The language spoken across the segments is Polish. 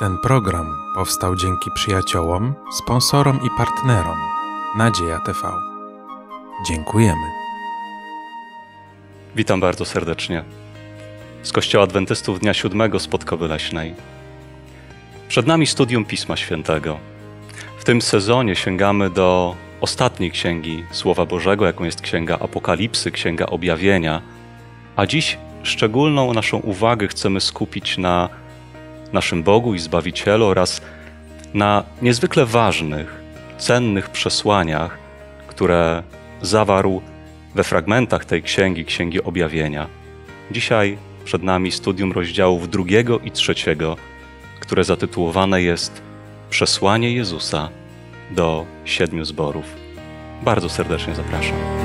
Ten program powstał dzięki przyjaciołom, sponsorom i partnerom Nadzieja TV. Dziękujemy. Witam bardzo serdecznie. Z Kościoła Adwentystów Dnia Siódmego z Leśnej. Przed nami studium Pisma Świętego. W tym sezonie sięgamy do ostatniej księgi Słowa Bożego, jaką jest Księga Apokalipsy, Księga Objawienia. A dziś szczególną naszą uwagę chcemy skupić na naszym Bogu i Zbawicielu oraz na niezwykle ważnych, cennych przesłaniach, które zawarł we fragmentach tej księgi, Księgi Objawienia. Dzisiaj przed nami studium rozdziałów drugiego i trzeciego, które zatytułowane jest Przesłanie Jezusa do siedmiu zborów. Bardzo serdecznie zapraszam.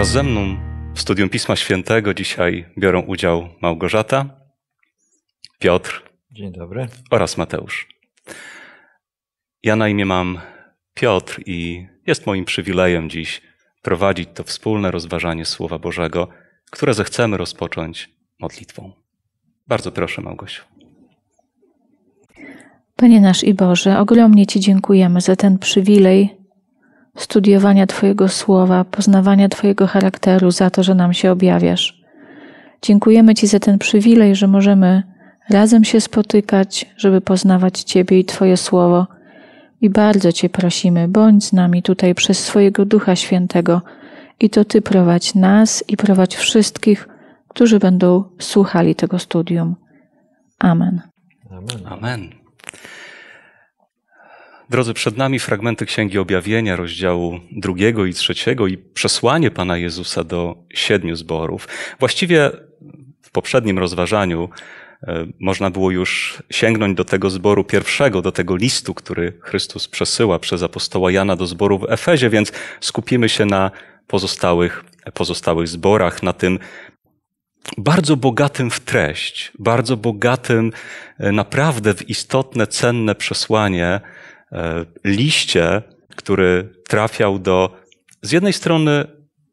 Wraz ze mną w studium Pisma Świętego dzisiaj biorą udział Małgorzata, Piotr. Dzień dobry. Oraz Mateusz. Ja na imię mam Piotr i jest moim przywilejem dziś prowadzić to wspólne rozważanie Słowa Bożego, które zechcemy rozpocząć modlitwą. Bardzo proszę, Małgosiu. Panie nasz i Boże, ogromnie Ci dziękujemy za ten przywilej studiowania Twojego słowa, poznawania Twojego charakteru, za to, że nam się objawiasz. Dziękujemy Ci za ten przywilej, że możemy razem się spotykać, żeby poznawać Ciebie i Twoje słowo. I bardzo Cię prosimy, bądź z nami tutaj przez swojego Ducha Świętego i to Ty prowadź nas i prowadź wszystkich, którzy będą słuchali tego studium. Amen. Amen. Amen. Drodzy, przed nami fragmenty Księgi Objawienia, rozdziału drugiego i trzeciego i przesłanie Pana Jezusa do siedmiu zborów. Właściwie w poprzednim rozważaniu e, można było już sięgnąć do tego zboru pierwszego, do tego listu, który Chrystus przesyła przez apostoła Jana do zboru w Efezie, więc skupimy się na pozostałych, pozostałych zborach, na tym bardzo bogatym w treść, bardzo bogatym e, naprawdę w istotne, cenne przesłanie, E, liście, który trafiał do z jednej strony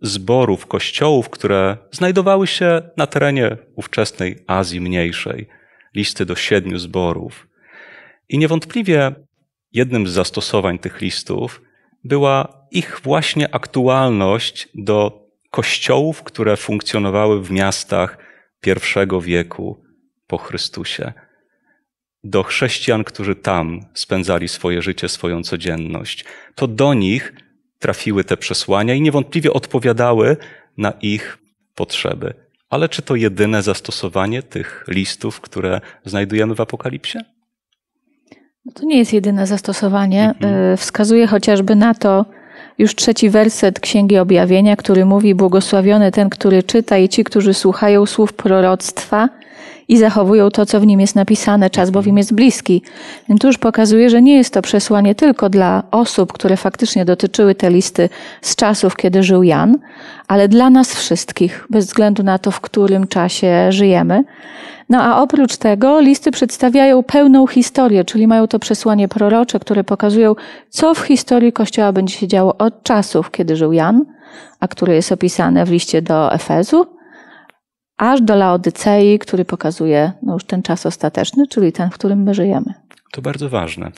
zborów, kościołów, które znajdowały się na terenie ówczesnej Azji Mniejszej, listy do siedmiu zborów. I niewątpliwie jednym z zastosowań tych listów była ich właśnie aktualność do kościołów, które funkcjonowały w miastach I wieku po Chrystusie do chrześcijan, którzy tam spędzali swoje życie, swoją codzienność. To do nich trafiły te przesłania i niewątpliwie odpowiadały na ich potrzeby. Ale czy to jedyne zastosowanie tych listów, które znajdujemy w Apokalipsie? No to nie jest jedyne zastosowanie. Mhm. E, wskazuje chociażby na to już trzeci werset Księgi Objawienia, który mówi: Błogosławiony ten, który czyta i ci, którzy słuchają słów proroctwa i zachowują to, co w nim jest napisane, czas bowiem jest bliski. Więc tu już pokazuje, że nie jest to przesłanie tylko dla osób, które faktycznie dotyczyły te listy z czasów, kiedy żył Jan, ale dla nas wszystkich, bez względu na to, w którym czasie żyjemy. No a oprócz tego listy przedstawiają pełną historię, czyli mają to przesłanie prorocze, które pokazują, co w historii Kościoła będzie się działo od czasów, kiedy żył Jan, a które jest opisane w liście do Efezu, aż do Laodycei, który pokazuje no już ten czas ostateczny, czyli ten, w którym my żyjemy. To bardzo ważne.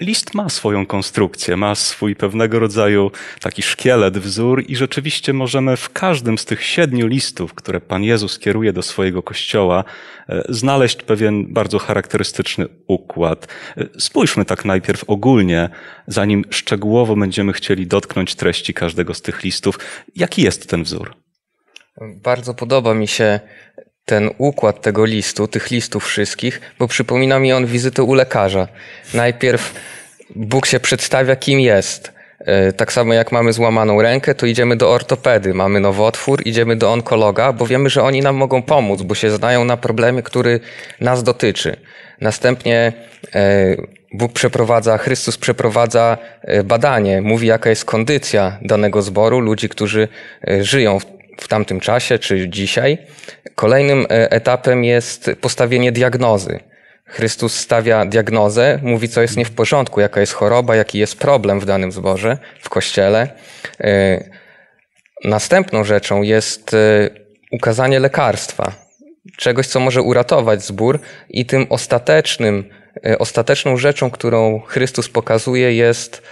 List ma swoją konstrukcję, ma swój pewnego rodzaju taki szkielet, wzór, i rzeczywiście możemy w każdym z tych siedmiu listów, które Pan Jezus kieruje do swojego kościoła, e, znaleźć pewien bardzo charakterystyczny układ. E, spójrzmy tak najpierw ogólnie, zanim szczegółowo będziemy chcieli dotknąć treści każdego z tych listów. Jaki jest ten wzór? Bardzo podoba mi się ten układ tego listu, tych listów wszystkich, bo przypomina mi on wizytę u lekarza. Najpierw Bóg się przedstawia, kim jest. E, tak samo jak mamy złamaną rękę, to idziemy do ortopedy, mamy nowotwór, idziemy do onkologa, bo wiemy, że oni nam mogą pomóc, bo się znają na problemie, który nas dotyczy. Następnie e, Bóg przeprowadza, Chrystus przeprowadza e, badanie, mówi jaka jest kondycja danego zboru, ludzi, którzy żyją w w tamtym czasie czy dzisiaj. Kolejnym e, etapem jest postawienie diagnozy. Chrystus stawia diagnozę, mówi, co jest nie w porządku, jaka jest choroba, jaki jest problem w danym zborze, w kościele. E, następną rzeczą jest e, ukazanie lekarstwa, czegoś, co może uratować zbór, i tym ostatecznym, ostateczną rzeczą, którą Chrystus pokazuje, jest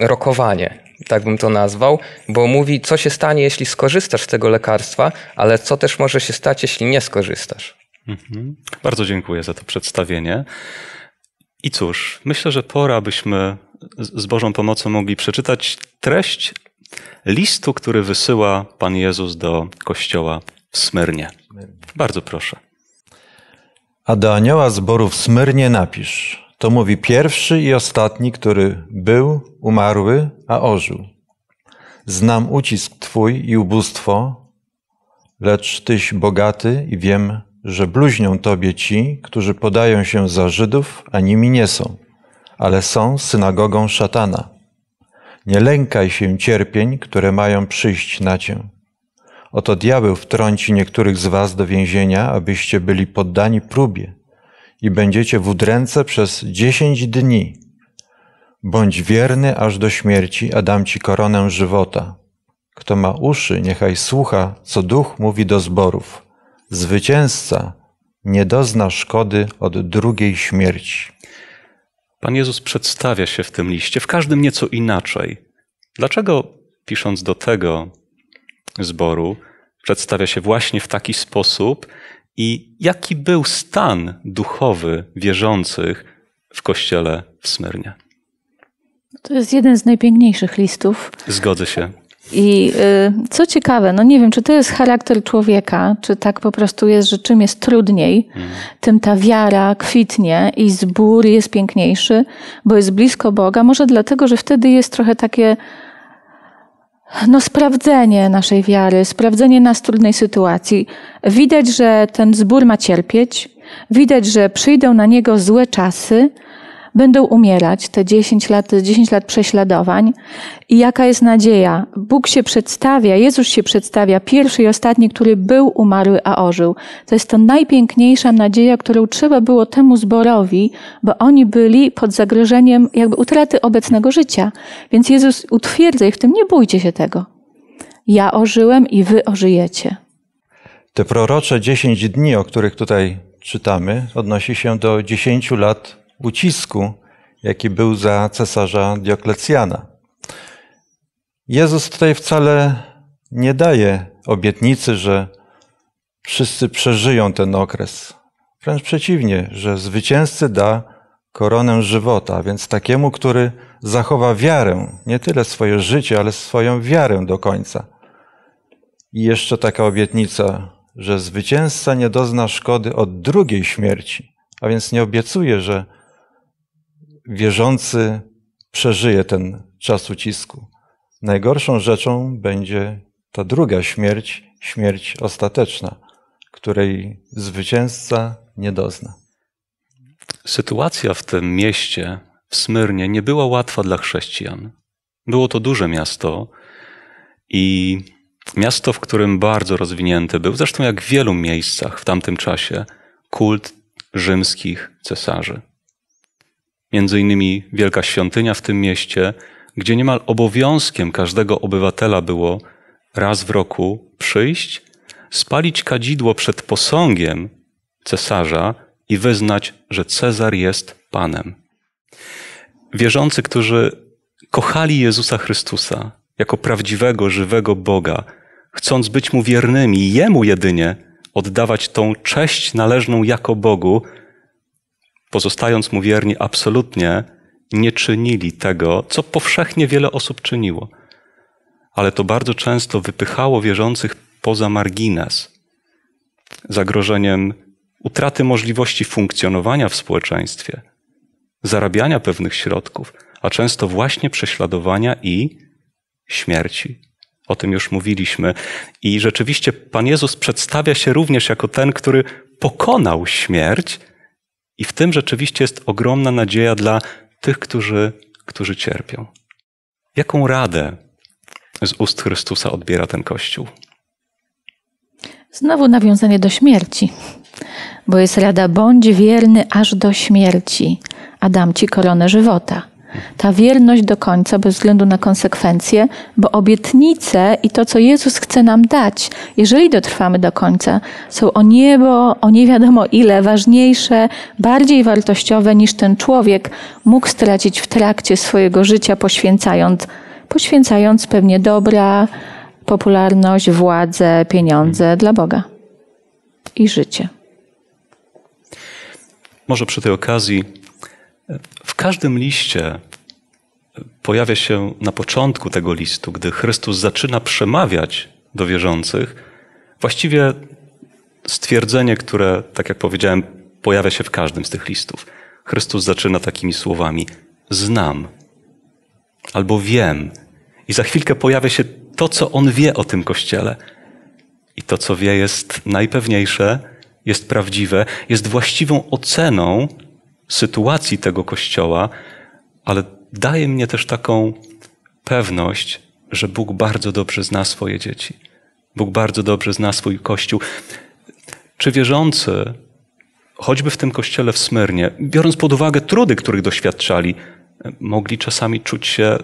rokowanie, tak bym to nazwał, bo mówi, co się stanie, jeśli skorzystasz z tego lekarstwa, ale co też może się stać, jeśli nie skorzystasz. Mhm. Bardzo dziękuję za to przedstawienie. I cóż, myślę, że pora, byśmy z Bożą pomocą mogli przeczytać treść listu, który wysyła Pan Jezus do kościoła w Smyrnie. Bardzo proszę. A do anioła zboru w Smyrnie napisz – to mówi pierwszy i ostatni, który był, umarły, a ożył. Znam ucisk Twój i ubóstwo, lecz Tyś bogaty i wiem, że bluźnią Tobie ci, którzy podają się za Żydów, a nimi nie są, ale są synagogą szatana. Nie lękaj się cierpień, które mają przyjść na Cię. Oto diabeł wtrąci niektórych z Was do więzienia, abyście byli poddani próbie – i będziecie w udręce przez dziesięć dni. Bądź wierny aż do śmierci, a dam ci koronę żywota. Kto ma uszy, niechaj słucha, co duch mówi do zborów. Zwycięzca nie dozna szkody od drugiej śmierci. Pan Jezus przedstawia się w tym liście, w każdym nieco inaczej. Dlaczego, pisząc do tego zboru, przedstawia się właśnie w taki sposób, i jaki był stan duchowy wierzących w kościele w Smyrnie. No to jest jeden z najpiękniejszych listów. Zgodzę się. I y, co ciekawe, no nie wiem, czy to jest charakter człowieka, czy tak po prostu jest, że czym jest trudniej, mhm. tym ta wiara kwitnie i zbór jest piękniejszy, bo jest blisko Boga. Może dlatego, że wtedy jest trochę takie no, sprawdzenie naszej wiary, sprawdzenie nas w trudnej sytuacji. Widać, że ten zbór ma cierpieć, widać, że przyjdą na niego złe czasy, będą umierać, te 10 lat, 10 lat prześladowań. I jaka jest nadzieja? Bóg się przedstawia, Jezus się przedstawia, pierwszy i ostatni, który był umarły, a ożył. To jest ta najpiękniejsza nadzieja, którą trzeba było temu zborowi, bo oni byli pod zagrożeniem jakby utraty obecnego życia. Więc Jezus utwierdza ich w tym, nie bójcie się tego. Ja ożyłem i wy ożyjecie. Te prorocze 10 dni, o których tutaj czytamy, odnosi się do 10 lat ucisku, jaki był za cesarza Dioklecjana. Jezus tutaj wcale nie daje obietnicy, że wszyscy przeżyją ten okres. Wręcz przeciwnie, że zwycięzcy da koronę żywota, więc takiemu, który zachowa wiarę, nie tyle swoje życie, ale swoją wiarę do końca. I jeszcze taka obietnica, że zwycięzca nie dozna szkody od drugiej śmierci, a więc nie obiecuje, że wierzący przeżyje ten czas ucisku. Najgorszą rzeczą będzie ta druga śmierć, śmierć ostateczna, której zwycięzca nie dozna. Sytuacja w tym mieście, w Smyrnie, nie była łatwa dla chrześcijan. Było to duże miasto i miasto, w którym bardzo rozwinięty był, zresztą jak w wielu miejscach w tamtym czasie, kult rzymskich cesarzy między innymi wielka świątynia w tym mieście, gdzie niemal obowiązkiem każdego obywatela było raz w roku przyjść, spalić kadzidło przed posągiem cesarza i wyznać, że Cezar jest Panem. Wierzący, którzy kochali Jezusa Chrystusa jako prawdziwego, żywego Boga, chcąc być Mu wiernymi, Jemu jedynie, oddawać tą cześć należną jako Bogu, pozostając mu wierni, absolutnie nie czynili tego, co powszechnie wiele osób czyniło. Ale to bardzo często wypychało wierzących poza margines, zagrożeniem utraty możliwości funkcjonowania w społeczeństwie, zarabiania pewnych środków, a często właśnie prześladowania i śmierci. O tym już mówiliśmy. I rzeczywiście Pan Jezus przedstawia się również jako ten, który pokonał śmierć i w tym rzeczywiście jest ogromna nadzieja dla tych, którzy, którzy cierpią. Jaką radę z ust Chrystusa odbiera ten Kościół? Znowu nawiązanie do śmierci, bo jest rada bądź wierny aż do śmierci, a dam ci koronę żywota. Ta wierność do końca, bez względu na konsekwencje, bo obietnice i to, co Jezus chce nam dać, jeżeli dotrwamy do końca, są o niebo, o nie wiadomo ile ważniejsze, bardziej wartościowe niż ten człowiek mógł stracić w trakcie swojego życia, poświęcając, poświęcając pewnie dobra, popularność, władzę, pieniądze dla Boga i życie. Może przy tej okazji każdym liście pojawia się na początku tego listu, gdy Chrystus zaczyna przemawiać do wierzących, właściwie stwierdzenie, które, tak jak powiedziałem, pojawia się w każdym z tych listów. Chrystus zaczyna takimi słowami: Znam albo wiem. I za chwilkę pojawia się to, co on wie o tym kościele. I to, co wie, jest najpewniejsze, jest prawdziwe, jest właściwą oceną sytuacji tego kościoła, ale daje mnie też taką pewność, że Bóg bardzo dobrze zna swoje dzieci. Bóg bardzo dobrze zna swój kościół. Czy wierzący, choćby w tym kościele w Smyrnie, biorąc pod uwagę trudy, których doświadczali, mogli czasami czuć się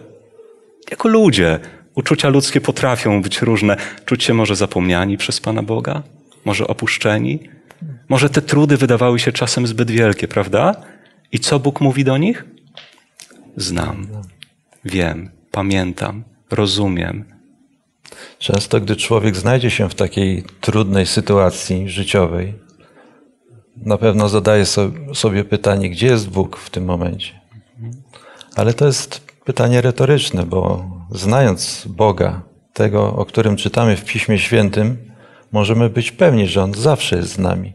jako ludzie? Uczucia ludzkie potrafią być różne. Czuć się może zapomniani przez Pana Boga? Może opuszczeni? Może te trudy wydawały się czasem zbyt wielkie, prawda? I co Bóg mówi do nich? Znam, wiem, pamiętam, rozumiem. Często, gdy człowiek znajdzie się w takiej trudnej sytuacji życiowej, na pewno zadaje sobie pytanie, gdzie jest Bóg w tym momencie. Ale to jest pytanie retoryczne, bo znając Boga, tego, o którym czytamy w Piśmie Świętym, możemy być pewni, że On zawsze jest z nami.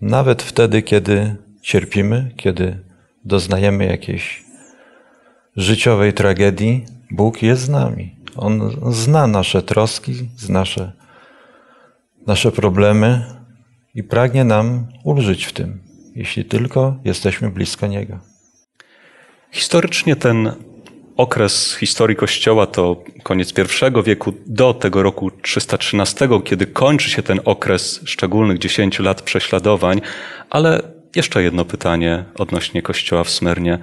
Nawet wtedy, kiedy cierpimy, kiedy doznajemy jakiejś życiowej tragedii, Bóg jest z nami. On zna nasze troski, zna nasze, nasze problemy i pragnie nam ulżyć w tym, jeśli tylko jesteśmy blisko Niego. Historycznie ten okres historii Kościoła to koniec I wieku do tego roku 313, kiedy kończy się ten okres szczególnych 10 lat prześladowań, ale jeszcze jedno pytanie odnośnie kościoła w Smyrnie.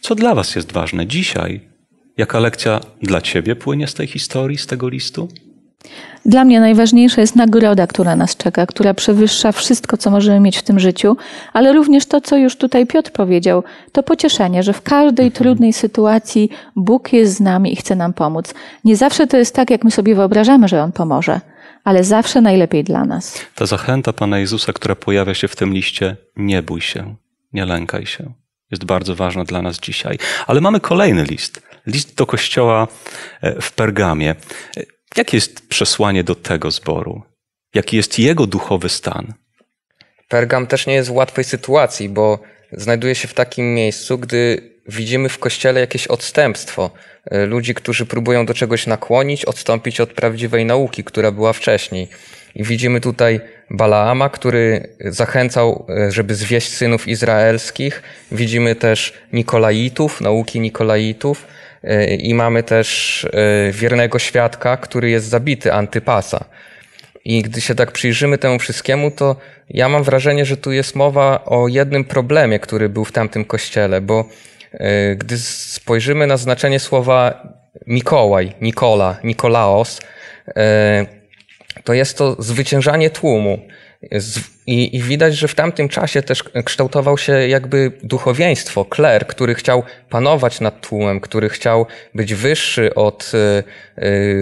Co dla Was jest ważne dzisiaj? Jaka lekcja dla Ciebie płynie z tej historii, z tego listu? Dla mnie najważniejsza jest nagroda, która nas czeka, która przewyższa wszystko, co możemy mieć w tym życiu, ale również to, co już tutaj Piotr powiedział, to pocieszenie, że w każdej mhm. trudnej sytuacji Bóg jest z nami i chce nam pomóc. Nie zawsze to jest tak, jak my sobie wyobrażamy, że On pomoże ale zawsze najlepiej dla nas. Ta zachęta Pana Jezusa, która pojawia się w tym liście, nie bój się, nie lękaj się, jest bardzo ważna dla nas dzisiaj. Ale mamy kolejny list. List do kościoła e, w Pergamie. E, jakie jest przesłanie do tego zboru? Jaki jest jego duchowy stan? Pergam też nie jest w łatwej sytuacji, bo znajduje się w takim miejscu, gdy widzimy w kościele jakieś odstępstwo y, ludzi, którzy próbują do czegoś nakłonić, odstąpić od prawdziwej nauki, która była wcześniej. I widzimy tutaj Balaama, który zachęcał, y, żeby zwieść synów izraelskich. Widzimy też Nikolaitów, nauki Nikolaitów. Y, I mamy też wiernego świadka, który jest zabity, Antypasa. I gdy się tak przyjrzymy temu wszystkiemu, to ja mam wrażenie, że tu jest mowa o jednym problemie, który był w tamtym kościele, bo E, gdy spojrzymy na znaczenie słowa Mikołaj, Nikola, Nikolaos, e, to jest to zwyciężanie tłumu. I, widać, że w tamtym czasie też kształtował się jakby duchowieństwo, kler, który chciał panować nad tłumem, który chciał być wyższy od e,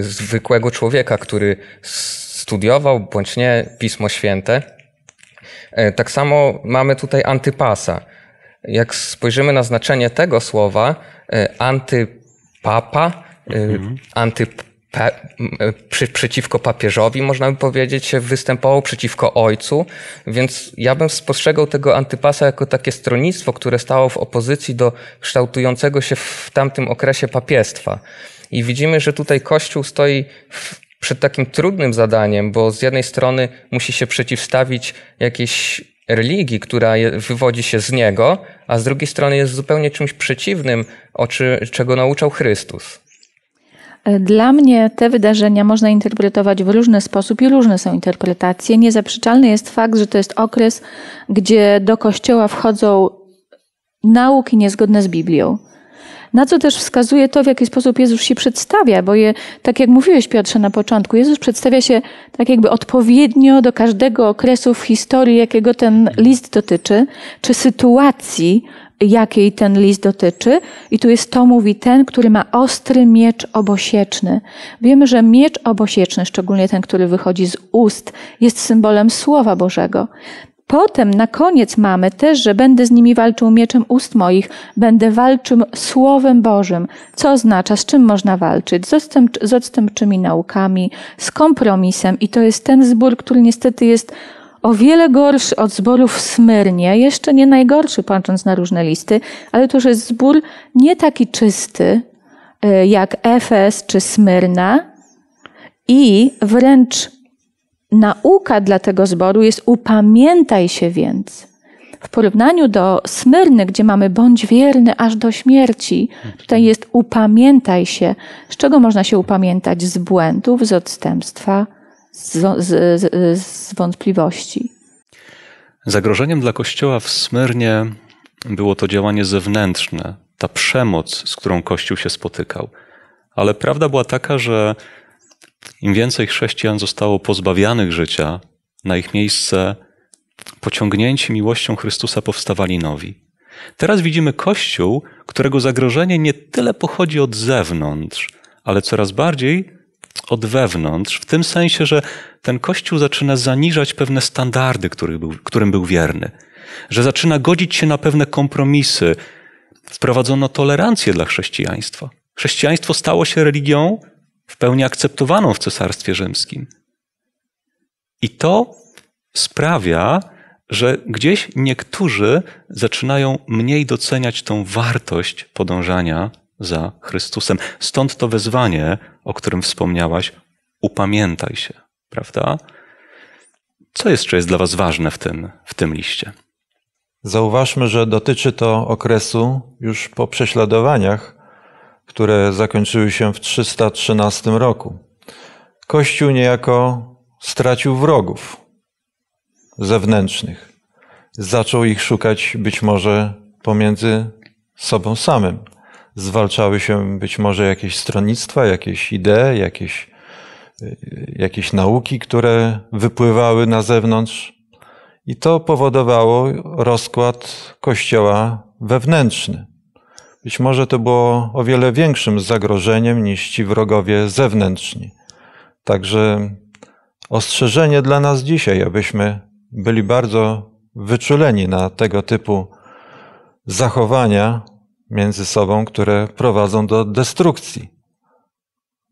zwykłego człowieka, który studiował bądź nie Pismo Święte. Tak samo mamy tutaj Antypasa jak spojrzymy na znaczenie tego słowa, e, antypapa, e, mhm. E, przeciwko papieżowi, można by powiedzieć, występował przeciwko ojcu, więc ja bym spostrzegał tego antypasa jako takie stronnictwo, które stało w opozycji do kształtującego się w tamtym okresie papiestwa. I widzimy, że tutaj Kościół stoi w, przed takim trudnym zadaniem, bo z jednej strony musi się przeciwstawić jakiejś religii, która wywodzi się z niego, a z drugiej strony jest zupełnie czymś przeciwnym, o czy, czego nauczał Chrystus. E, dla mnie te wydarzenia można interpretować w różny sposób i różne są interpretacje. Niezaprzeczalny jest fakt, że to jest okres, gdzie do kościoła wchodzą nauki niezgodne z Biblią. Na co też wskazuje to, w jaki sposób Jezus się przedstawia, bo je, tak jak mówiłeś Piotrze na początku, Jezus przedstawia się tak jakby odpowiednio do każdego okresu w historii, jakiego ten list dotyczy, czy sytuacji, jakiej ten list dotyczy. I tu jest to, mówi ten, który ma ostry miecz obosieczny. Wiemy, że miecz obosieczny, szczególnie ten, który wychodzi z ust, jest symbolem Słowa Bożego. Potem na koniec mamy też, że będę z nimi walczył mieczem ust moich, będę walczył Słowem Bożym, co oznacza, z czym można walczyć, z, z odstępczymi naukami, z kompromisem i to jest ten zbór, który niestety jest o wiele gorszy od zborów w Smyrnie, jeszcze nie najgorszy, patrząc na różne listy, ale to już jest zbór nie taki czysty, y, jak Efes czy Smyrna i wręcz nauka dla tego zboru jest upamiętaj się więc. W porównaniu do Smyrny, gdzie mamy bądź wierny aż do śmierci, tutaj jest upamiętaj się. Z czego można się upamiętać? Z błędów, z odstępstwa, z, z, z, z wątpliwości. Zagrożeniem dla Kościoła w Smyrnie było to działanie zewnętrzne, ta przemoc, z którą Kościół się spotykał. Ale prawda była taka, że im więcej chrześcijan zostało pozbawianych życia, na ich miejsce pociągnięci miłością Chrystusa powstawali nowi. Teraz widzimy Kościół, którego zagrożenie nie tyle pochodzi od zewnątrz, ale coraz bardziej od wewnątrz, w tym sensie, że ten Kościół zaczyna zaniżać pewne standardy, którym był wierny, że zaczyna godzić się na pewne kompromisy. Wprowadzono tolerancję dla chrześcijaństwa. Chrześcijaństwo stało się religią, w pełni akceptowaną w Cesarstwie Rzymskim. I to sprawia, że gdzieś niektórzy zaczynają mniej doceniać tą wartość podążania za Chrystusem. Stąd to wezwanie, o którym wspomniałaś, upamiętaj się, prawda? Co jeszcze jest dla Was ważne w tym, w tym liście? Zauważmy, że dotyczy to okresu już po prześladowaniach, które zakończyły się w 313 roku. Kościół niejako stracił wrogów zewnętrznych. Zaczął ich szukać być może pomiędzy sobą samym. Zwalczały się być może jakieś stronnictwa, jakieś idee, jakieś, y, jakieś nauki, które wypływały na zewnątrz. I to powodowało rozkład kościoła wewnętrzny. Być może to było o wiele większym zagrożeniem niż ci wrogowie zewnętrzni. Także ostrzeżenie dla nas dzisiaj, abyśmy byli bardzo wyczuleni na tego typu zachowania między sobą, które prowadzą do destrukcji.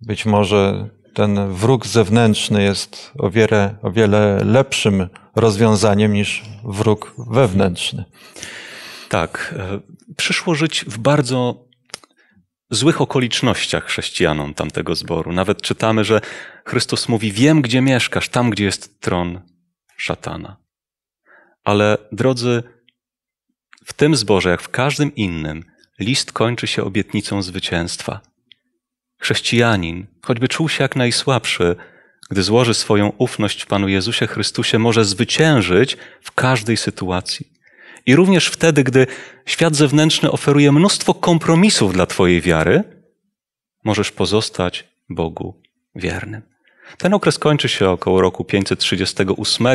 Być może ten wróg zewnętrzny jest o wiele, o wiele lepszym rozwiązaniem niż wróg wewnętrzny. Tak. E, przyszło żyć w bardzo złych okolicznościach chrześcijanom tamtego zboru. Nawet czytamy, że Chrystus mówi: Wiem, gdzie mieszkasz, tam, gdzie jest tron szatana. Ale drodzy, w tym zborze, jak w każdym innym, list kończy się obietnicą zwycięstwa. Chrześcijanin, choćby czuł się jak najsłabszy, gdy złoży swoją ufność w Panu Jezusie Chrystusie, może zwyciężyć w każdej sytuacji. I również wtedy, gdy świat zewnętrzny oferuje mnóstwo kompromisów dla Twojej wiary, możesz pozostać Bogu wiernym. Ten okres kończy się około roku 538,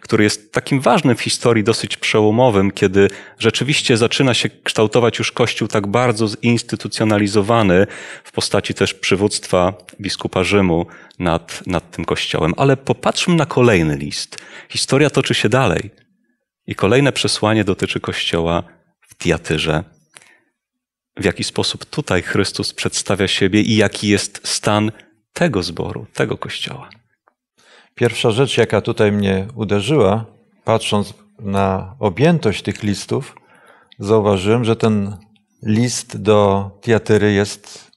który jest takim ważnym w historii, dosyć przełomowym, kiedy rzeczywiście zaczyna się kształtować już Kościół tak bardzo zinstytucjonalizowany w postaci też przywództwa biskupa Rzymu nad, nad tym Kościołem. Ale popatrzmy na kolejny list. Historia toczy się dalej. I kolejne przesłanie dotyczy Kościoła w Tiatyrze. W jaki sposób tutaj Chrystus przedstawia siebie i jaki jest stan tego zboru, tego Kościoła. Pierwsza rzecz, jaka tutaj mnie uderzyła, patrząc na objętość tych listów, zauważyłem, że ten list do Tiatyry jest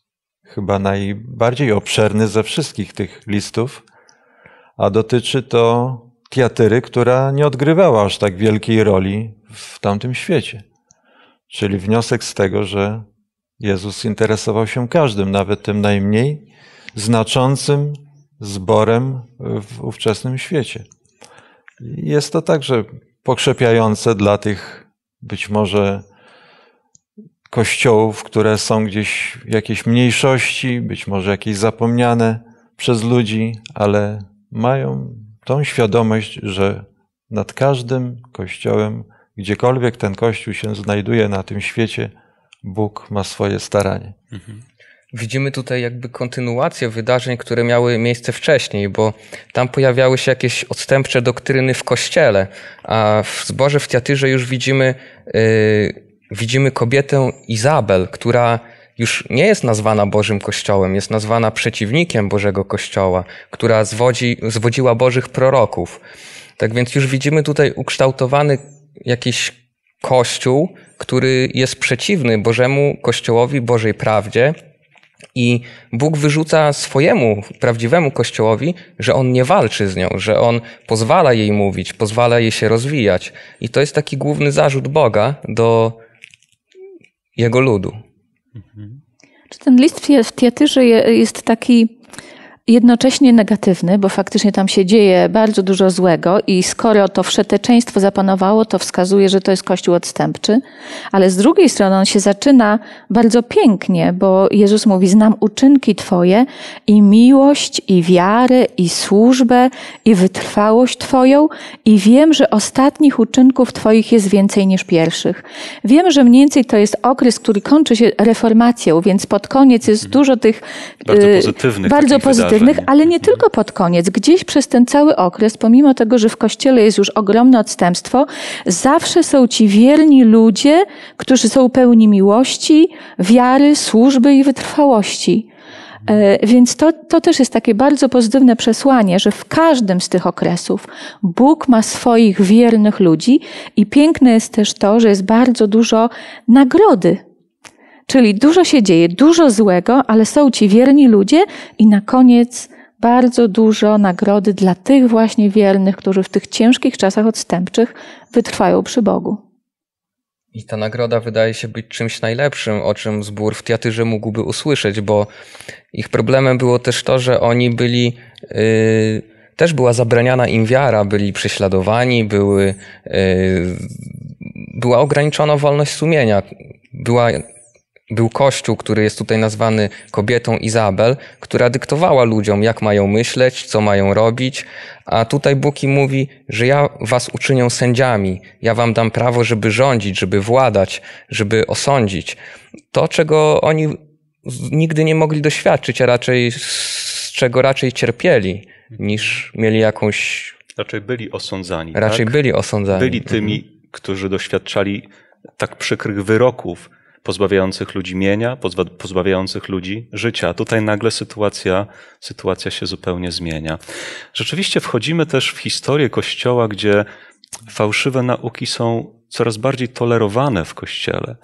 chyba najbardziej obszerny ze wszystkich tych listów, a dotyczy to Tiatyry, która nie odgrywała aż tak wielkiej roli w tamtym świecie. Czyli wniosek z tego, że Jezus interesował się każdym, nawet tym najmniej znaczącym zborem w ówczesnym świecie. Jest to także pokrzepiające dla tych być może kościołów, które są gdzieś jakieś mniejszości, być może jakieś zapomniane przez ludzi, ale mają tą świadomość, że nad każdym kościołem, gdziekolwiek ten kościół się znajduje na tym świecie, Bóg ma swoje staranie. Mhm. Widzimy tutaj jakby kontynuację wydarzeń, które miały miejsce wcześniej, bo tam pojawiały się jakieś odstępcze doktryny w kościele, a w zborze w teatrze już widzimy, yy, widzimy kobietę Izabel, która już nie jest nazwana Bożym Kościołem, jest nazwana przeciwnikiem Bożego Kościoła, która zwodzi, zwodziła Bożych proroków. Tak więc już widzimy tutaj ukształtowany jakiś Kościół, który jest przeciwny Bożemu Kościołowi, Bożej prawdzie. I Bóg wyrzuca swojemu prawdziwemu Kościołowi, że on nie walczy z nią, że on pozwala jej mówić, pozwala jej się rozwijać. I to jest taki główny zarzut Boga do jego ludu. Mhm. Czy ten list w Tietyrze jest taki jednocześnie negatywny, bo faktycznie tam się dzieje bardzo dużo złego i skoro to wszeteczeństwo zapanowało, to wskazuje, że to jest Kościół odstępczy, ale z drugiej strony on się zaczyna bardzo pięknie, bo Jezus mówi, znam uczynki Twoje i miłość, i wiarę, i służbę, i wytrwałość Twoją i wiem, że ostatnich uczynków Twoich jest więcej niż pierwszych. Wiem, że mniej więcej to jest okres, który kończy się reformacją, więc pod koniec jest mhm. dużo tych bardzo y, pozytywnych, bardzo pozytywnych negatywnych, ale nie tylko pod koniec. Gdzieś przez ten cały okres, pomimo tego, że w kościele jest już ogromne odstępstwo, zawsze są ci wierni ludzie, którzy są pełni miłości, wiary, służby i wytrwałości. E, więc to, to też jest takie bardzo pozytywne przesłanie, że w każdym z tych okresów Bóg ma swoich wiernych ludzi i piękne jest też to, że jest bardzo dużo nagrody Czyli dużo się dzieje, dużo złego, ale są ci wierni ludzie i na koniec bardzo dużo nagrody dla tych właśnie wiernych, którzy w tych ciężkich czasach odstępczych wytrwają przy Bogu. I ta nagroda wydaje się być czymś najlepszym, o czym zbór w Tiatyrze mógłby usłyszeć, bo ich problemem było też to, że oni byli. Yy, też była zabraniana im wiara, byli prześladowani, były, yy, była ograniczona wolność sumienia, była był kościół, który jest tutaj nazwany kobietą Izabel, która dyktowała ludziom, jak mają myśleć, co mają robić, a tutaj Bóg im mówi, że ja was uczynię sędziami, ja wam dam prawo, żeby rządzić, żeby władać, żeby osądzić. To, czego oni nigdy nie mogli doświadczyć, a raczej z czego raczej cierpieli, niż mieli jakąś. Raczej byli osądzani. Raczej tak? byli osądzani. Byli tymi, mhm. którzy doświadczali tak przykrych wyroków, pozbawiających ludzi mienia, pozbawiających ludzi życia. Tutaj nagle sytuacja, sytuacja się zupełnie zmienia. Rzeczywiście wchodzimy też w historię Kościoła, gdzie fałszywe nauki są coraz bardziej tolerowane w Kościele.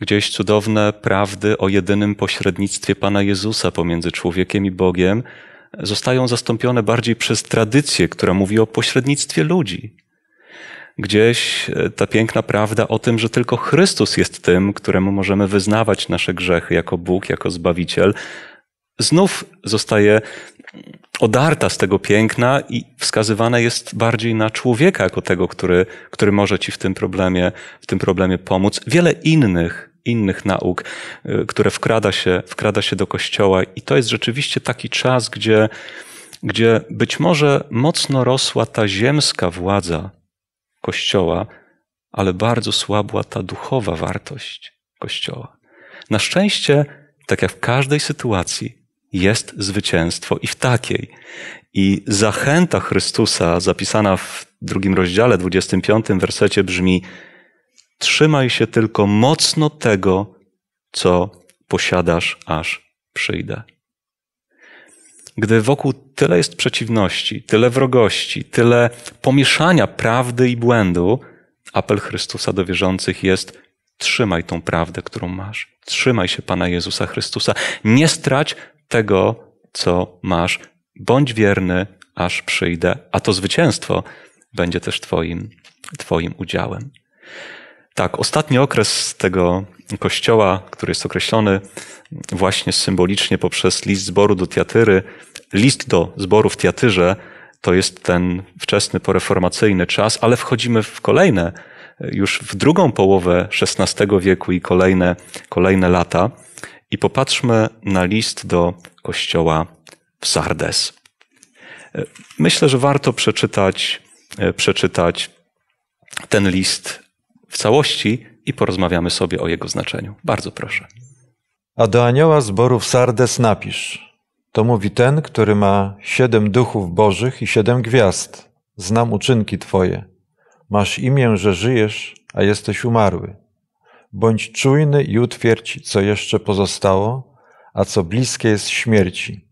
Gdzieś cudowne prawdy o jedynym pośrednictwie Pana Jezusa pomiędzy człowiekiem i Bogiem zostają zastąpione bardziej przez tradycję, która mówi o pośrednictwie ludzi gdzieś e, ta piękna prawda o tym, że tylko Chrystus jest tym, któremu możemy wyznawać nasze grzechy jako Bóg, jako Zbawiciel, znów zostaje odarta z tego piękna i wskazywana jest bardziej na człowieka jako tego, który, który może ci w tym problemie, w tym problemie pomóc. Wiele innych innych nauk, e, które wkrada się, wkrada się do kościoła i to jest rzeczywiście taki czas, gdzie, gdzie być może mocno rosła ta ziemska władza Kościoła, ale bardzo słabła ta duchowa wartość Kościoła. Na szczęście, tak jak w każdej sytuacji, jest zwycięstwo i w takiej. I zachęta Chrystusa, zapisana w drugim rozdziale, 25 wersecie brzmi: Trzymaj się tylko mocno tego, co posiadasz, aż przyjdę gdy wokół tyle jest przeciwności, tyle wrogości, tyle pomieszania prawdy i błędu, apel Chrystusa do wierzących jest: trzymaj tą prawdę, którą masz. Trzymaj się Pana Jezusa Chrystusa. Nie strać tego, co masz. Bądź wierny, aż przyjdę, a to zwycięstwo będzie też Twoim, twoim udziałem. Tak, ostatni okres tego kościoła, który jest określony właśnie symbolicznie poprzez list zboru do Tiatyry, list do zboru w Tiatyrze, to jest ten wczesny poreformacyjny czas, ale wchodzimy w kolejne, już w drugą połowę XVI wieku i kolejne, kolejne lata. I popatrzmy na list do kościoła w Sardes. Myślę, że warto przeczytać, przeczytać ten list w całości i porozmawiamy sobie o jego znaczeniu. Bardzo proszę. A do anioła zborów Sardes napisz. To mówi ten, który ma siedem duchów bożych i siedem gwiazd. Znam uczynki twoje. Masz imię, że żyjesz, a jesteś umarły. Bądź czujny i utwierdź, co jeszcze pozostało, a co bliskie jest śmierci.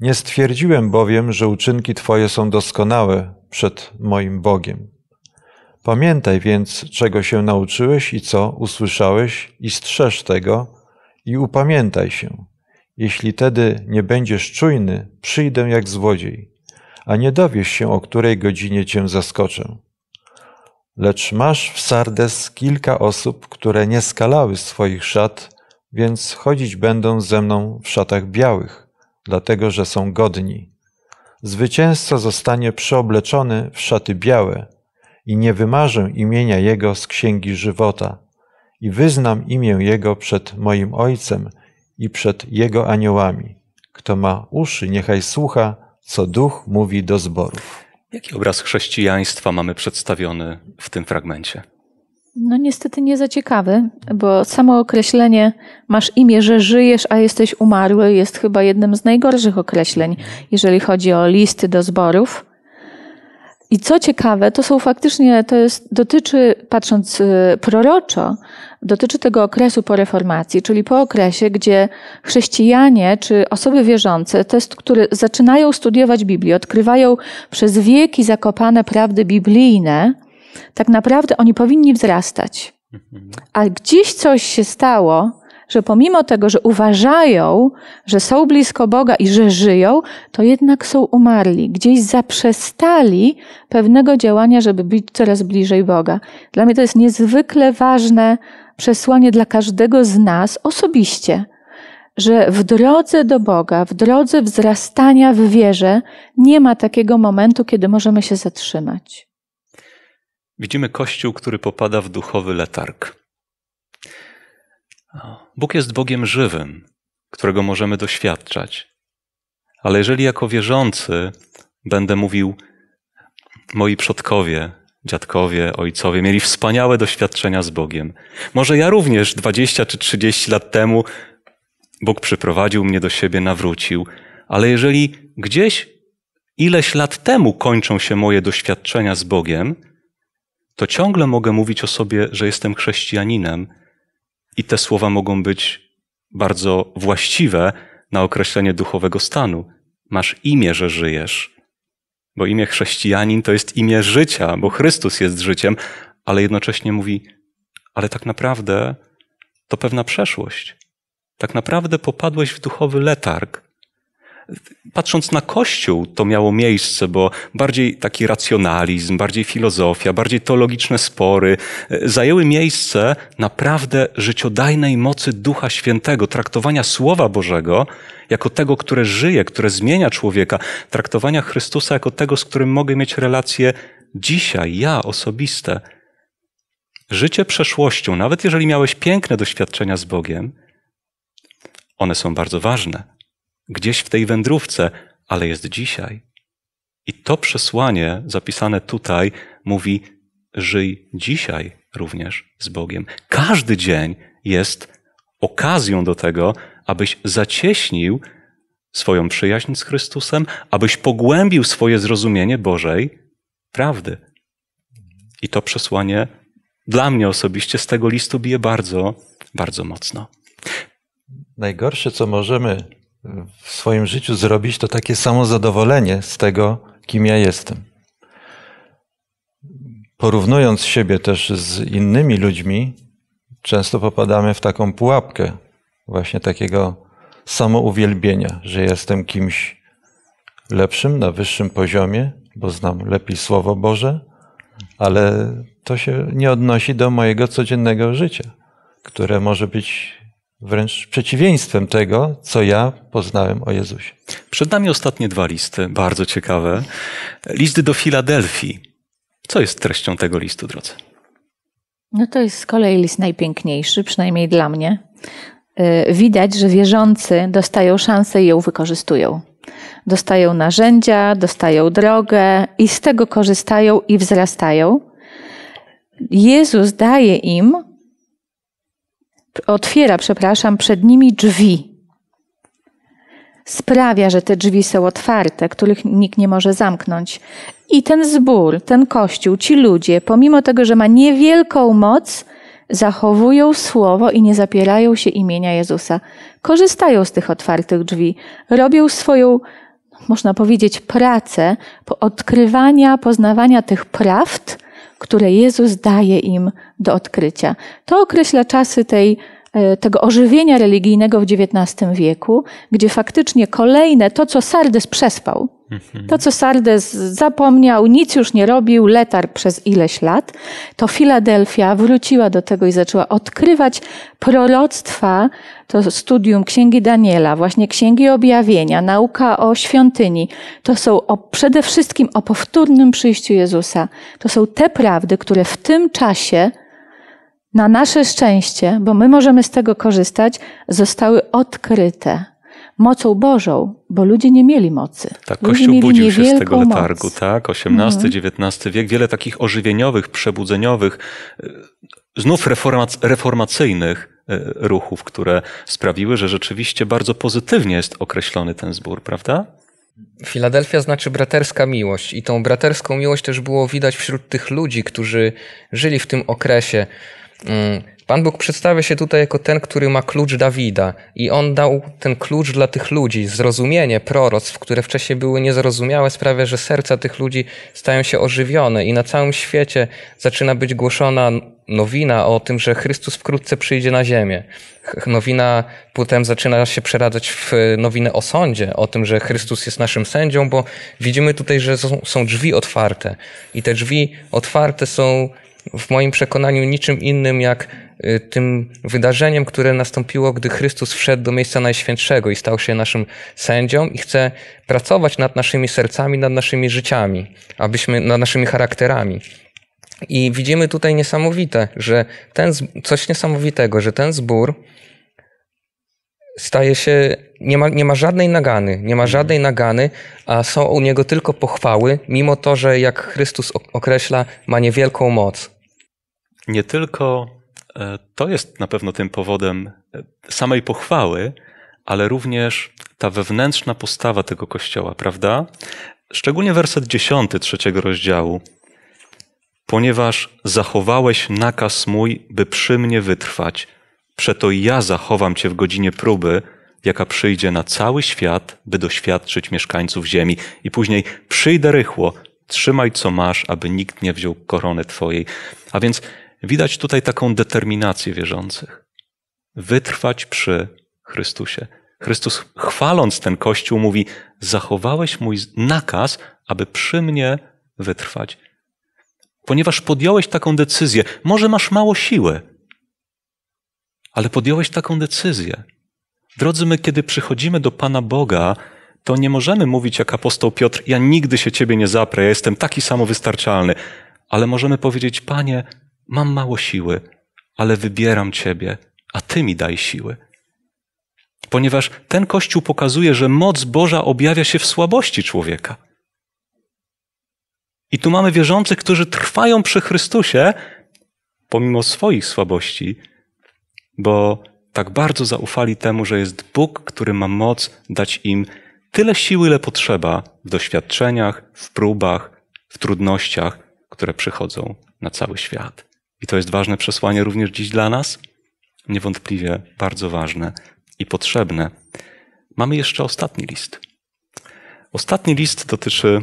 Nie stwierdziłem bowiem, że uczynki Twoje są doskonałe przed moim Bogiem. Pamiętaj więc, czego się nauczyłeś i co usłyszałeś, i strzeż tego, i upamiętaj się. Jeśli tedy nie będziesz czujny, przyjdę jak złodziej, a nie dowiesz się, o której godzinie cię zaskoczę. Lecz masz w Sardes kilka osób, które nie skalały swoich szat, więc chodzić będą ze mną w szatach białych, dlatego że są godni. Zwycięzca zostanie przeobleczony w szaty białe – i nie wymarzę imienia Jego z księgi żywota i wyznam imię Jego przed moim Ojcem i przed Jego aniołami. Kto ma uszy, niechaj słucha, co Duch mówi do zborów. Jaki obraz chrześcijaństwa mamy przedstawiony w tym fragmencie? No niestety nie za ciekawy, bo samo określenie masz imię, że żyjesz, a jesteś umarły jest chyba jednym z najgorszych określeń, jeżeli chodzi o listy do zborów. I co ciekawe, to są faktycznie, to jest, dotyczy, patrząc y, proroczo, dotyczy tego okresu po reformacji, czyli po okresie, gdzie chrześcijanie czy osoby wierzące, te, które zaczynają studiować Biblię, odkrywają przez wieki zakopane prawdy biblijne, tak naprawdę oni powinni wzrastać. Mhm. A gdzieś coś się stało, że pomimo tego, że uważają, że są blisko Boga i że żyją, to jednak są umarli. Gdzieś zaprzestali pewnego działania, żeby być coraz bliżej Boga. Dla mnie to jest niezwykle ważne przesłanie dla każdego z nas osobiście że w drodze do Boga, w drodze wzrastania w wierze, nie ma takiego momentu, kiedy możemy się zatrzymać. Widzimy Kościół, który popada w duchowy letarg. Bóg jest Bogiem żywym, którego możemy doświadczać. Ale jeżeli jako wierzący będę mówił, moi przodkowie, dziadkowie, ojcowie mieli wspaniałe doświadczenia z Bogiem, może ja również 20 czy 30 lat temu Bóg przyprowadził mnie do siebie, nawrócił, ale jeżeli gdzieś ileś lat temu kończą się moje doświadczenia z Bogiem, to ciągle mogę mówić o sobie, że jestem chrześcijaninem i te słowa mogą być bardzo właściwe na określenie duchowego stanu. Masz imię, że żyjesz. Bo imię chrześcijanin to jest imię życia, bo Chrystus jest życiem, ale jednocześnie mówi, ale tak naprawdę to pewna przeszłość. Tak naprawdę popadłeś w duchowy letarg patrząc na Kościół, to miało miejsce, bo bardziej taki racjonalizm, bardziej filozofia, bardziej teologiczne spory e, zajęły miejsce naprawdę życiodajnej mocy Ducha Świętego, traktowania Słowa Bożego jako tego, które żyje, które zmienia człowieka, traktowania Chrystusa jako tego, z którym mogę mieć relacje dzisiaj, ja osobiste. Życie przeszłością, nawet jeżeli miałeś piękne doświadczenia z Bogiem, one są bardzo ważne gdzieś w tej wędrówce, ale jest dzisiaj. I to przesłanie zapisane tutaj mówi: żyj dzisiaj również z Bogiem. Każdy dzień jest okazją do tego, abyś zacieśnił swoją przyjaźń z Chrystusem, abyś pogłębił swoje zrozumienie Bożej prawdy. I to przesłanie dla mnie osobiście z tego listu bije bardzo, bardzo mocno. Najgorsze, co możemy w swoim życiu zrobić, to takie samo zadowolenie z tego, kim ja jestem. Porównując siebie też z innymi ludźmi, często popadamy w taką pułapkę właśnie takiego samouwielbienia, że jestem kimś lepszym, na wyższym poziomie, bo znam lepiej Słowo Boże, ale to się nie odnosi do mojego codziennego życia, które może być wręcz przeciwieństwem tego, co ja poznałem o Jezusie. Przed nami ostatnie dwa listy, bardzo ciekawe. Listy do Filadelfii. Co jest treścią tego listu, drodzy? No to jest z kolei list najpiękniejszy, przynajmniej dla mnie. Y, widać, że wierzący dostają szansę i ją wykorzystują. Dostają narzędzia, dostają drogę i z tego korzystają i wzrastają. Jezus daje im otwiera, przepraszam, przed nimi drzwi. Sprawia, że te drzwi są otwarte, których nikt nie może zamknąć. I ten zbór, ten kościół, ci ludzie, pomimo tego, że ma niewielką moc, zachowują słowo i nie zapierają się imienia Jezusa. Korzystają z tych otwartych drzwi, robią swoją, można powiedzieć, pracę odkrywania, poznawania tych prawd, które Jezus daje im do odkrycia. To określa czasy tej E, tego ożywienia religijnego w XIX wieku, gdzie faktycznie kolejne, to co Sardes przespał, mhm. to co Sardes zapomniał, nic już nie robił, letarg przez ileś lat, to Filadelfia wróciła do tego i zaczęła odkrywać proroctwa, to studium Księgi Daniela, właśnie Księgi Objawienia, nauka o świątyni, to są o, przede wszystkim o powtórnym przyjściu Jezusa. To są te prawdy, które w tym czasie, na nasze szczęście, bo my możemy z tego korzystać, zostały odkryte mocą Bożą, bo ludzie nie mieli mocy. Tak, ludzie Kościół budził się z tego letargu, moc. tak? XVIII, mhm. XIX wiek, wiele takich ożywieniowych, przebudzeniowych, e, znów reformac reformacyjnych e, ruchów, które sprawiły, że rzeczywiście bardzo pozytywnie jest określony ten zbór, prawda? Filadelfia znaczy braterska miłość i tą braterską miłość też było widać wśród tych ludzi, którzy żyli w tym okresie. Mm, Pan Bóg przedstawia się tutaj jako ten, który ma klucz Dawida i on dał ten klucz dla tych ludzi. Zrozumienie proroctw, które wcześniej były niezrozumiałe, sprawia, że serca tych ludzi stają się ożywione i na całym świecie zaczyna być głoszona nowina o tym, że Chrystus wkrótce przyjdzie na ziemię. Nowina potem zaczyna się przeradzać w e, nowinę o sądzie, o tym, że Chrystus jest naszym sędzią, bo widzimy tutaj, że są drzwi otwarte i te drzwi otwarte są w moim przekonaniu niczym innym jak y, tym wydarzeniem, które nastąpiło, gdy Chrystus wszedł do miejsca najświętszego i stał się naszym sędzią i chce pracować nad naszymi sercami, nad naszymi życiami, abyśmy nad naszymi charakterami. I widzimy tutaj niesamowite, że ten, coś niesamowitego, że ten zbór staje się, nie ma, nie ma żadnej nagany, nie ma żadnej nagany, a są u niego tylko pochwały, mimo to, że jak Chrystus określa, ma niewielką moc nie tylko e, to jest na pewno tym powodem e, samej pochwały, ale również ta wewnętrzna postawa tego kościoła, prawda? Szczególnie werset dziesiąty trzeciego rozdziału. Ponieważ zachowałeś nakaz mój, by przy mnie wytrwać, przeto ja zachowam cię w godzinie próby, jaka przyjdzie na cały świat, by doświadczyć mieszkańców ziemi. I później przyjdę rychło, trzymaj co masz, aby nikt nie wziął korony twojej. A więc Widać tutaj taką determinację wierzących. Wytrwać przy Chrystusie. Chrystus, chwaląc ten kościół, mówi: Zachowałeś mój nakaz, aby przy mnie wytrwać. Ponieważ podjąłeś taką decyzję, może masz mało siły, ale podjąłeś taką decyzję. Drodzy, my, kiedy przychodzimy do Pana Boga, to nie możemy mówić jak apostoł Piotr: Ja nigdy się ciebie nie zaprę, ja jestem taki samowystarczalny, ale możemy powiedzieć: Panie, Mam mało siły, ale wybieram Ciebie, a Ty mi daj siły. Ponieważ ten Kościół pokazuje, że moc Boża objawia się w słabości człowieka. I tu mamy wierzących, którzy trwają przy Chrystusie, pomimo swoich słabości, bo tak bardzo zaufali temu, że jest Bóg, który ma moc dać im tyle siły, ile potrzeba w doświadczeniach, w próbach, w trudnościach, które przychodzą na cały świat. I to jest ważne przesłanie również dziś dla nas? Niewątpliwie bardzo ważne i potrzebne. Mamy jeszcze ostatni list. Ostatni list dotyczy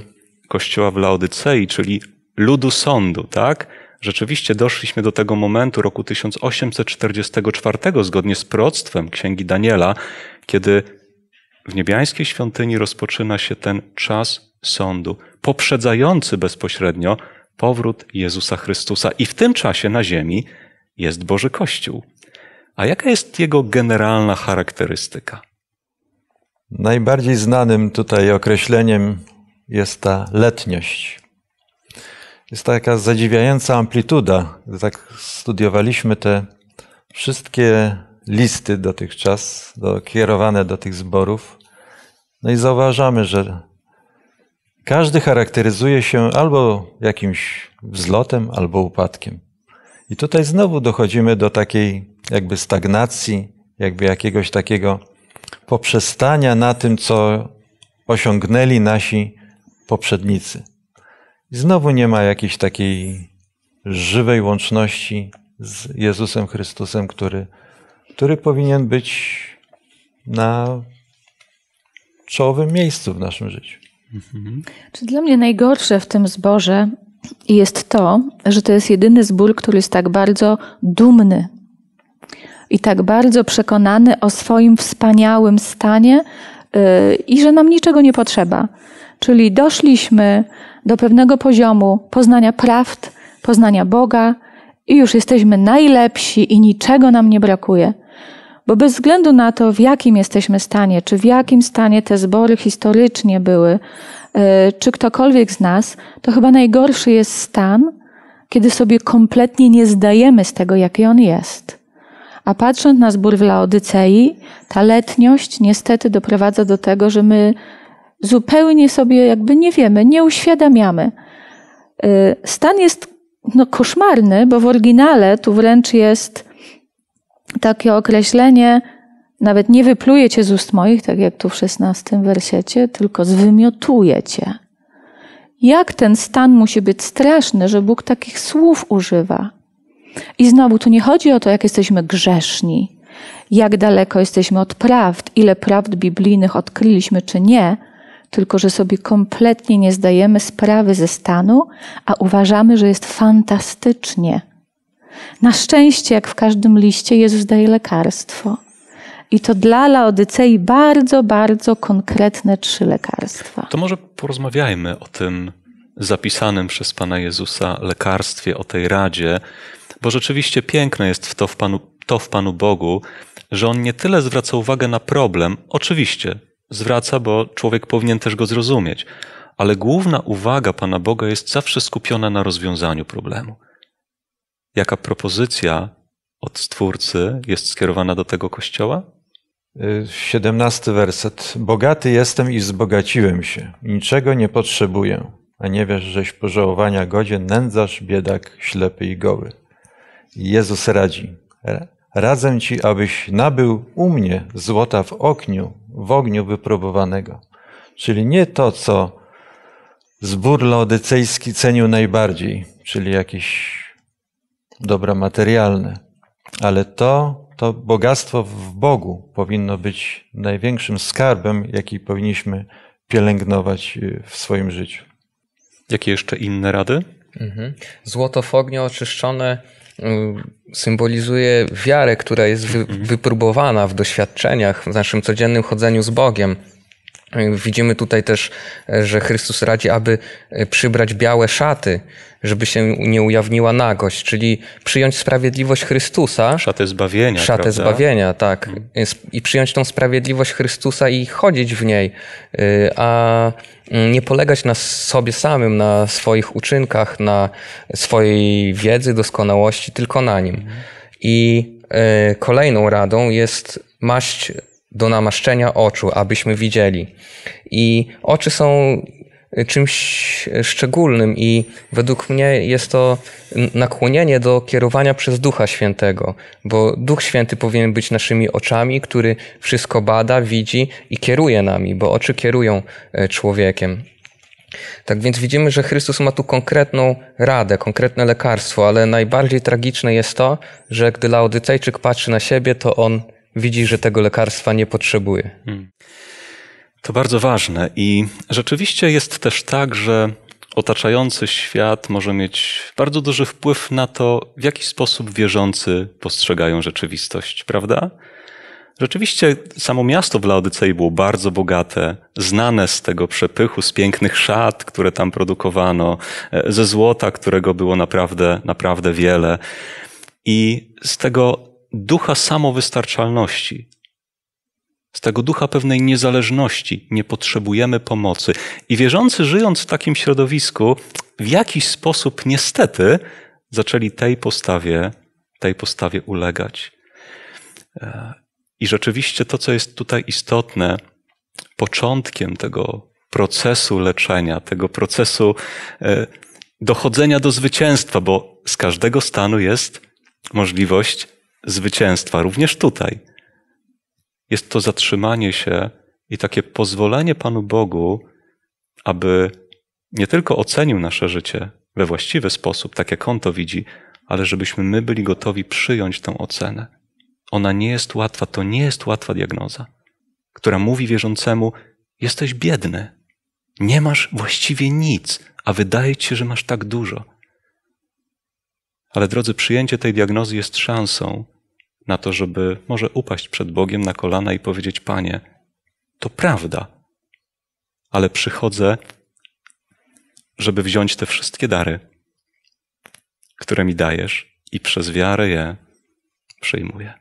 kościoła w Laodycei, czyli ludu sądu, tak? Rzeczywiście doszliśmy do tego momentu roku 1844, zgodnie z proctwem księgi Daniela, kiedy w niebiańskiej świątyni rozpoczyna się ten czas sądu, poprzedzający bezpośrednio powrót Jezusa Chrystusa. I w tym czasie na ziemi jest Boży Kościół. A jaka jest jego generalna charakterystyka? Najbardziej znanym tutaj określeniem jest ta letniość. Jest taka zadziwiająca amplituda. tak studiowaliśmy te wszystkie listy dotychczas do, kierowane do tych zborów, no i zauważamy, że każdy charakteryzuje się albo jakimś wzlotem, albo upadkiem. I tutaj znowu dochodzimy do takiej jakby stagnacji, jakby jakiegoś takiego poprzestania na tym, co osiągnęli nasi poprzednicy. I znowu nie ma jakiejś takiej żywej łączności z Jezusem Chrystusem, który, który powinien być na czołowym miejscu w naszym życiu. Mhm. Czy dla mnie najgorsze w tym zborze jest to, że to jest jedyny zbór, który jest tak bardzo dumny i tak bardzo przekonany o swoim wspaniałym stanie y, i że nam niczego nie potrzeba. Czyli doszliśmy do pewnego poziomu poznania prawd, poznania Boga i już jesteśmy najlepsi i niczego nam nie brakuje. Bo bez względu na to, w jakim jesteśmy stanie, czy w jakim stanie te zbory historycznie były, e, czy ktokolwiek z nas, to chyba najgorszy jest stan, kiedy sobie kompletnie nie zdajemy z tego, jaki on jest. A patrząc na zbór w Laodycei, ta letniość niestety doprowadza do tego, że my zupełnie sobie jakby nie wiemy, nie uświadamiamy. E, stan jest no, koszmarny, bo w oryginale tu wręcz jest takie określenie nawet nie wyplujecie z ust moich, tak jak tu w szesnastym wersiecie, tylko zwymiotujecie. Jak ten stan musi być straszny, że Bóg takich słów używa? I znowu tu nie chodzi o to, jak jesteśmy grzeszni, jak daleko jesteśmy od prawd, ile prawd biblijnych odkryliśmy czy nie, tylko że sobie kompletnie nie zdajemy sprawy ze stanu, a uważamy, że jest fantastycznie na szczęście, jak w każdym liście, Jezus daje lekarstwo. I to dla Laodycei bardzo, bardzo konkretne trzy lekarstwa. To może porozmawiajmy o tym zapisanym przez Pana Jezusa lekarstwie, o tej radzie, bo rzeczywiście piękne jest w to, w Panu, to w Panu Bogu, że On nie tyle zwraca uwagę na problem, oczywiście zwraca, bo człowiek powinien też go zrozumieć, ale główna uwaga Pana Boga jest zawsze skupiona na rozwiązaniu problemu jaka propozycja od Stwórcy jest skierowana do tego kościoła? 17 y, werset. Bogaty jestem i zbogaciłem się. Niczego nie potrzebuję, a nie wiesz, żeś pożałowania godzi nędzarz, biedak, ślepy i goły. Jezus radzi. Radzę ci, abyś nabył u mnie złota w okniu, w ogniu wypróbowanego. Czyli nie to, co zbór laodycejski cenił najbardziej, czyli jakieś dobra materialne. Ale to, to bogactwo w Bogu powinno być największym skarbem, jaki powinniśmy pielęgnować y, w swoim życiu. Jakie jeszcze inne rady? Mhm. Złoto w ogniu oczyszczone y, symbolizuje wiarę, która jest wy, mhm. wypróbowana w doświadczeniach, w naszym codziennym chodzeniu z Bogiem. Widzimy tutaj też, e, że Chrystus radzi, aby e, przybrać białe szaty, żeby się nie ujawniła nagość, czyli przyjąć sprawiedliwość Chrystusa. Szatę zbawienia. Szatę prawda? zbawienia, tak. Mhm. I przyjąć tą sprawiedliwość Chrystusa i chodzić w niej, e, a mm, nie polegać na sobie samym, na swoich uczynkach, na swojej wiedzy, doskonałości, tylko na nim. Mhm. I kolejną radą jest maść do namaszczenia oczu, abyśmy widzieli. I oczy są y, czymś y, szczególnym i według mnie jest to nakłonienie do kierowania przez Ducha Świętego, bo Duch Święty powinien być naszymi oczami, który wszystko bada, widzi i kieruje nami, bo oczy kierują y, człowiekiem. Tak więc widzimy, że Chrystus ma tu konkretną radę, konkretne lekarstwo, ale najbardziej tragiczne jest to, że gdy Laodycejczyk patrzy na siebie, to on widzi, że tego lekarstwa nie potrzebuje. Hmm. To bardzo ważne i rzeczywiście jest też tak, że otaczający świat może mieć bardzo duży wpływ na to, w jaki sposób wierzący postrzegają rzeczywistość, prawda? Rzeczywiście samo miasto w Laodycei było bardzo bogate, znane z tego przepychu, z pięknych szat, które tam produkowano, e, ze złota, którego było naprawdę, naprawdę wiele. I z tego ducha samowystarczalności, z tego ducha pewnej niezależności. Nie potrzebujemy pomocy. I wierzący, żyjąc w takim środowisku, w jakiś sposób niestety zaczęli tej postawie, tej postawie ulegać. E, I rzeczywiście to, co jest tutaj istotne, początkiem tego procesu leczenia, tego procesu e, dochodzenia do zwycięstwa, bo z każdego stanu jest możliwość zwycięstwa, również tutaj. Jest to zatrzymanie się i takie pozwolenie Panu Bogu, aby nie tylko ocenił nasze życie we właściwy sposób, tak jak On to widzi, ale żebyśmy my byli gotowi przyjąć tę ocenę. Ona nie jest łatwa, to nie jest łatwa diagnoza, która mówi wierzącemu: Jesteś biedny, nie masz właściwie nic, a wydaje ci się, że masz tak dużo. Ale drodzy, przyjęcie tej diagnozy jest szansą na to, żeby może upaść przed Bogiem na kolana i powiedzieć: Panie, to prawda, ale przychodzę, żeby wziąć te wszystkie dary, które mi dajesz, i przez wiarę je przyjmuję.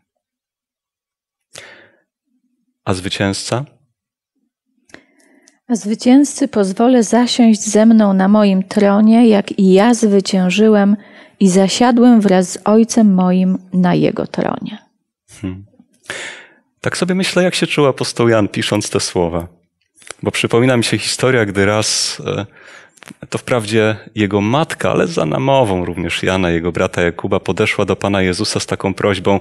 A zwycięzca? A zwycięzcy pozwolę zasiąść ze mną na moim tronie, jak i ja zwyciężyłem i zasiadłem wraz z ojcem moim na jego tronie. Hmm. Tak sobie myślę, jak się czuł apostoł Jan pisząc te słowa. Bo przypomina mi się historia, gdy raz e, to wprawdzie jego matka, ale za namową również Jana, jego brata Jakuba, podeszła do Pana Jezusa z taką prośbą: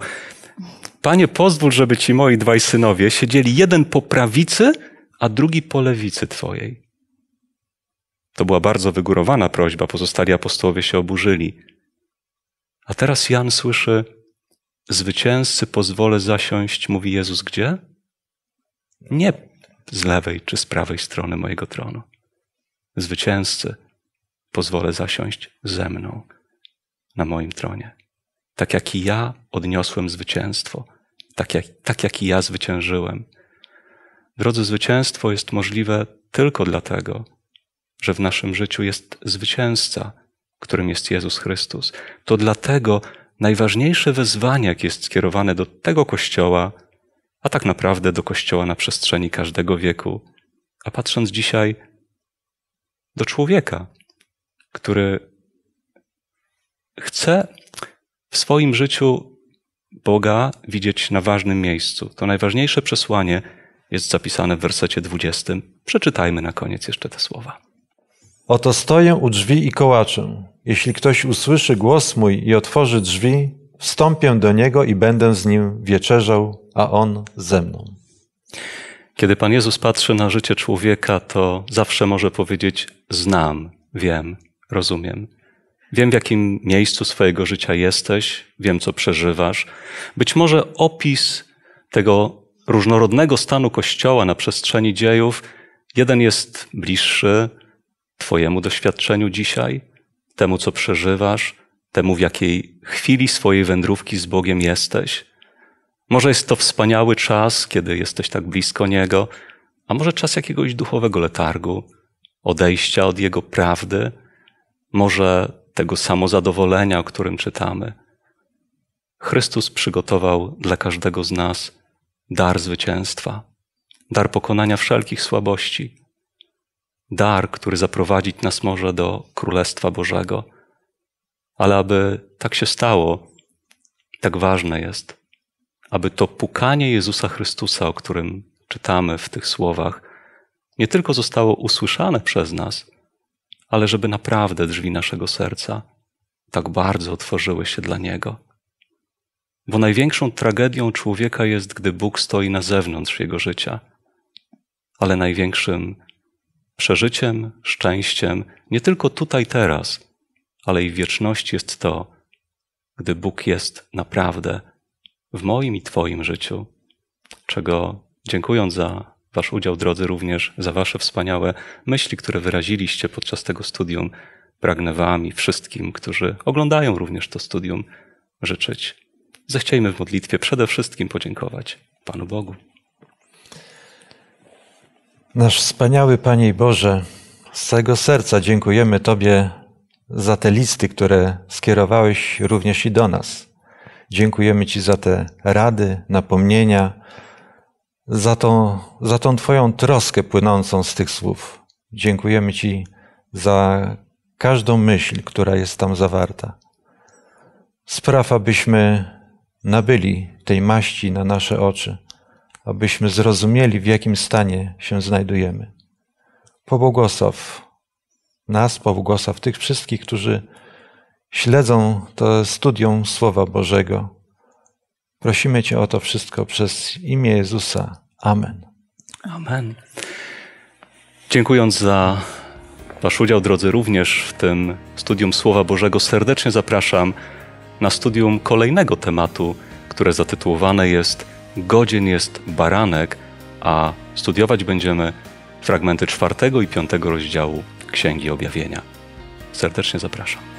Panie, pozwól, żeby ci moi dwaj synowie siedzieli jeden po prawicy, a drugi po lewicy Twojej. To była bardzo wygórowana prośba, pozostali apostołowie się oburzyli. A teraz Jan słyszy: Zwycięzcy pozwolę zasiąść, mówi Jezus, gdzie? Nie z lewej czy z prawej strony mojego tronu. Zwycięzcy pozwolę zasiąść ze mną na moim tronie. Tak jak i ja odniosłem zwycięstwo, tak jak, tak jak i ja zwyciężyłem. Drodzy, zwycięstwo jest możliwe tylko dlatego, że w naszym życiu jest zwycięzca, którym jest Jezus Chrystus. To dlatego najważniejsze wezwanie, jakie jest skierowane do tego Kościoła, a tak naprawdę do Kościoła na przestrzeni każdego wieku, a patrząc dzisiaj do człowieka, który chce w swoim życiu Boga widzieć na ważnym miejscu. To najważniejsze przesłanie jest zapisane w wersecie 20. Przeczytajmy na koniec jeszcze te słowa. Oto stoję u drzwi i kołaczę. Jeśli ktoś usłyszy głos mój i otworzy drzwi, wstąpię do niego i będę z nim wieczerzał, a on ze mną. Kiedy Pan Jezus patrzy na życie człowieka, to zawsze może powiedzieć: Znam, wiem, rozumiem. Wiem, w jakim miejscu swojego życia jesteś, wiem, co przeżywasz. Być może opis tego różnorodnego stanu Kościoła na przestrzeni dziejów, jeden jest bliższy, Twojemu doświadczeniu dzisiaj, temu, co przeżywasz, temu, w jakiej chwili swojej wędrówki z Bogiem jesteś. Może jest to wspaniały czas, kiedy jesteś tak blisko Niego, a może czas jakiegoś duchowego letargu, odejścia od Jego prawdy, może tego samozadowolenia, o którym czytamy. Chrystus przygotował dla każdego z nas dar zwycięstwa, dar pokonania wszelkich słabości, dar, który zaprowadzić nas może do Królestwa Bożego. Ale aby tak się stało, tak ważne jest, aby to pukanie Jezusa Chrystusa, o którym czytamy w tych słowach, nie tylko zostało usłyszane przez nas, ale żeby naprawdę drzwi naszego serca tak bardzo otworzyły się dla Niego. Bo największą tragedią człowieka jest, gdy Bóg stoi na zewnątrz jego życia, ale największym przeżyciem, szczęściem, nie tylko tutaj, teraz, ale i w wieczności jest to, gdy Bóg jest naprawdę w moim i Twoim życiu, czego dziękując za Wasz udział, drodzy, również za Wasze wspaniałe myśli, które wyraziliście podczas tego studium, pragnę Wam i wszystkim, którzy oglądają również to studium, życzyć. Zechciejmy w modlitwie przede wszystkim podziękować Panu Bogu. Nasz wspaniały Panie Boże, z całego serca dziękujemy Tobie za te listy, które skierowałeś również i do nas. Dziękujemy Ci za te rady, napomnienia, za tą, za tą Twoją troskę płynącą z tych słów. Dziękujemy Ci za każdą myśl, która jest tam zawarta. Spraw, abyśmy nabyli tej maści na nasze oczy abyśmy zrozumieli, w jakim stanie się znajdujemy. Pobłogosław nas, pobłogosław tych wszystkich, którzy śledzą to studium Słowa Bożego. Prosimy Cię o to wszystko przez imię Jezusa. Amen. Amen. Dziękując za Wasz udział, drodzy, również w tym studium Słowa Bożego, serdecznie zapraszam na studium kolejnego tematu, które zatytułowane jest godzien jest baranek, a studiować będziemy fragmenty czwartego i piątego rozdziału Księgi Objawienia. Serdecznie zapraszam.